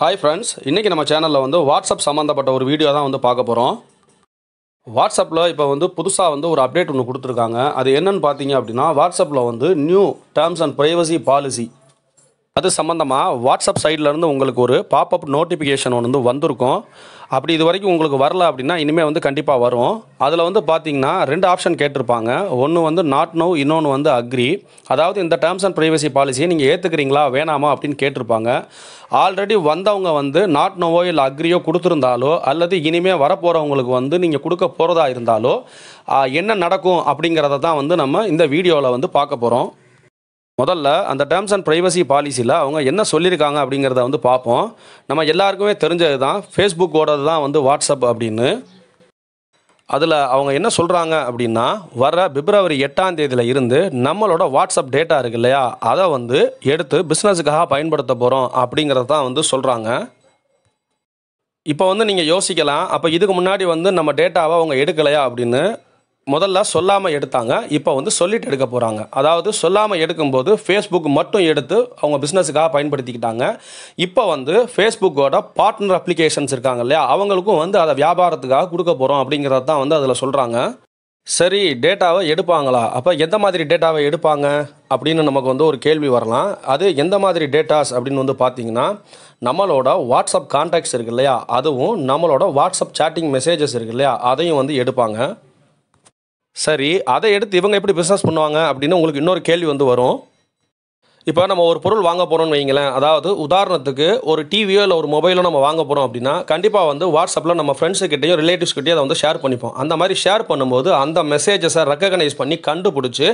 hi friends இன்றைக்கி நம்ம சேனலில் வந்து வாட்ஸ்அப் சம்மந்தப்பட்ட ஒரு வீடியோ தான் வந்து பார்க்க போகிறோம் வாட்ஸ்அப்பில் இப்போ வந்து புதுசாக வந்து ஒரு அப்டேட் ஒன்று கொடுத்துருக்காங்க அது என்னென்னு பார்த்தீங்க அப்படின்னா வாட்ஸ்அப்பில் வந்து new terms and privacy policy அது சம்மந்தமாக வாட்ஸ்அப் சைட்லேருந்து உங்களுக்கு ஒரு பாப்பப் நோட்டிஃபிகேஷன் ஒன்று வந்து வந்திருக்கும் அப்படி இது வரைக்கும் உங்களுக்கு வரல அப்படின்னா இனிமேல் வந்து கண்டிப்பாக வரும் அதில் வந்து பார்த்தீங்கன்னா ரெண்டு ஆப்ஷன் கேட்டிருப்பாங்க ஒன்று வந்து நாட் நோ இன்னொன்று வந்து அக்ரி அதாவது இந்த டேர்ம்ஸ் அண்ட் ப்ரைவசி பாலிசியை நீங்கள் ஏற்றுக்கிறீங்களா வேணாமா அப்படின்னு கேட்டிருப்பாங்க ஆல்ரெடி வந்தவங்க வந்து நாட் நோவோ இல்லை அக்ரியோ கொடுத்துருந்தாலோ அல்லது இனிமேல் வரப்போகிறவங்களுக்கு வந்து நீங்கள் கொடுக்க போகிறதா இருந்தாலோ என்ன நடக்கும் அப்படிங்கிறத தான் வந்து நம்ம இந்த வீடியோவில் வந்து பார்க்க போகிறோம் முதல்ல அந்த டேர்ம்ஸ் அண்ட் ப்ரைவசி பாலிசியில் அவங்க என்ன சொல்லியிருக்காங்க அப்படிங்கிறத வந்து பார்ப்போம் நம்ம எல்லாருக்குமே தெரிஞ்சது தான் ஃபேஸ்புக்கோடது தான் வந்து வாட்ஸ்அப் அப்படின்னு அதில் அவங்க என்ன சொல்கிறாங்க அப்படின்னா வர பிப்ரவரி எட்டாம் தேதியில் இருந்து நம்மளோட வாட்ஸ்அப் டேட்டா இருக்கு இல்லையா அதை வந்து எடுத்து பிஸ்னஸுக்காக பயன்படுத்த போகிறோம் அப்படிங்கிறத தான் வந்து சொல்கிறாங்க இப்போ வந்து நீங்கள் யோசிக்கலாம் அப்போ இதுக்கு முன்னாடி வந்து நம்ம டேட்டாவை அவங்க எடுக்கலையா அப்படின்னு முதல்ல சொல்லாமல் எடுத்தாங்க இப்போ வந்து சொல்லிட்டு எடுக்க போகிறாங்க அதாவது சொல்லாமல் எடுக்கும்போது ஃபேஸ்புக் மட்டும் எடுத்து அவங்க பிஸ்னஸுக்காக பயன்படுத்திக்கிட்டாங்க இப்போ வந்து ஃபேஸ்புக்கோட பார்ட்னர் அப்ளிகேஷன்ஸ் இருக்காங்க இல்லையா அவங்களுக்கும் வந்து அதை வியாபாரத்துக்காக கொடுக்க போகிறோம் அப்படிங்கிறது தான் வந்து அதில் சொல்கிறாங்க சரி டேட்டாவை எடுப்பாங்களா அப்போ எந்த மாதிரி டேட்டாவை எடுப்பாங்க அப்படின்னு நமக்கு வந்து ஒரு கேள்வி வரலாம் அது எந்த மாதிரி டேட்டாஸ் அப்படின்னு வந்து பார்த்தீங்கன்னா நம்மளோட வாட்ஸ்அப் கான்டாக்ட்ஸ் இருக்கு இல்லையா அதுவும் நம்மளோட வாட்ஸ்அப் சேட்டிங் மெசேஜஸ் இருக்கு இல்லையா அதையும் வந்து எடுப்பாங்க சரி அதை எடுத்து இவங்க எப்படி பிஸ்னஸ் பண்ணுவாங்க அப்படின்னு உங்களுக்கு இன்னொரு கேள்வி வந்து வரும் இப்போ நம்ம ஒரு பொருள் வாங்க போகிறோம்னு வைங்களேன் அதாவது உதாரணத்துக்கு ஒரு டிவியோ இல்லை ஒரு மொபைலோ நம்ம வாங்க போகிறோம் அப்படின்னா கண்டிப்பாக வந்து வாட்ஸ்அப்பில் நம்ம ஃப்ரெண்ட்ஸுக்கிட்டையும் ரிலேட்டிவ்ஸ்கிட்டையும் அதை வந்து ஷேர் பண்ணிப்போம் அந்த மாதிரி ஷேர் பண்ணும்போது அந்த மெசேஜஸை ரெக்கக்னைஸ் பண்ணி கண்டுபிடிச்சி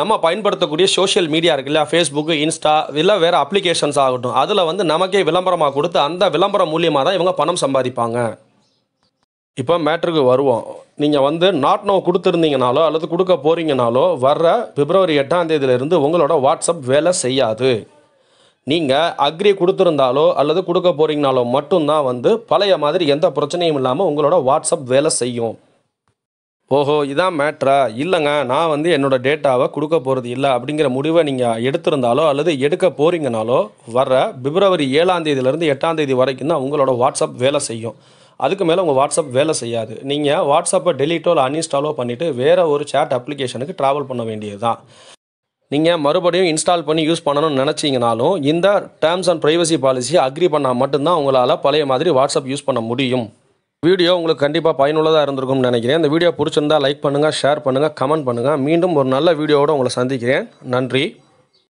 நம்ம பயன்படுத்தக்கூடிய சோஷியல் மீடியா இருக்கு இல்லையா ஃபேஸ்புக்கு இன்ஸ்டா இல்லை வேறு அப்ளிகேஷன்ஸ் ஆகட்டும் அதில் வந்து நமக்கே விளம்பரமாக கொடுத்து அந்த விளம்பரம் மூலியமாக தான் இவங்க பணம் சம்பாதிப்பாங்க இப்போ மேட்ருக்கு வருவோம் நீங்கள் வந்து நாட் நோ கொடுத்துருந்தீங்கனாலோ அல்லது கொடுக்க போகிறீங்கனாலோ வர்ற பிப்ரவரி எட்டாம் உங்களோட வாட்ஸ்அப் வேலை செய்யாது நீங்கள் அக்ரி கொடுத்துருந்தாலோ அல்லது கொடுக்க போகிறீங்கனாலோ மட்டும்தான் வந்து பழைய மாதிரி எந்த பிரச்சனையும் இல்லாமல் உங்களோட வாட்ஸ்அப் வேலை செய்யும் ஓஹோ இதான் மேட்ரா இல்லைங்க நான் வந்து என்னோடய டேட்டாவை கொடுக்க போகிறது இல்லை அப்படிங்கிற முடிவை நீங்கள் எடுத்திருந்தாலோ அல்லது எடுக்க போகிறீங்கனாலோ வர பிப்ரவரி ஏழாம் தேதியிலேருந்து எட்டாம் தேதி வரைக்கும் தான் உங்களோட வாட்ஸ்அப் வேலை செய்யும் அதுக்கு மேலே உங்கள் வாட்ஸ்அப் வேலை செய்யாது நீங்கள் வாட்ஸ்அப்பை டெலீட்டோ இல்லை அன்இன்ஸ்டாலோ பண்ணிவிட்டு வேறு ஒரு சேட் அப்ளிகேஷனுக்கு ட்ராவல் பண்ண வேண்டியது தான் நீங்கள் மறுபடியும் இன்ஸ்டால் பண்ணி யூஸ் பண்ணணும்னு நினச்சிங்கனாலும் இந்த terms and privacy policy agree பண்ணால் மட்டும்தான் உங்களால் பழைய மாதிரி வாட்ஸ்அப் யூஸ் பண்ண முடியும் வீடியோ உங்களுக்கு கண்டிப்பாக பயனுள்ளதாக இருந்திருக்கும்னு நினைக்கிறேன் இந்த வீடியோ பிடிச்சிருந்தா லைக் பண்ணுங்கள் ஷேர் பண்ணுங்கள் கமெண்ட் பண்ணுங்கள் மீண்டும் ஒரு நல்ல வீடியோவோடு உங்களை சந்திக்கிறேன் நன்றி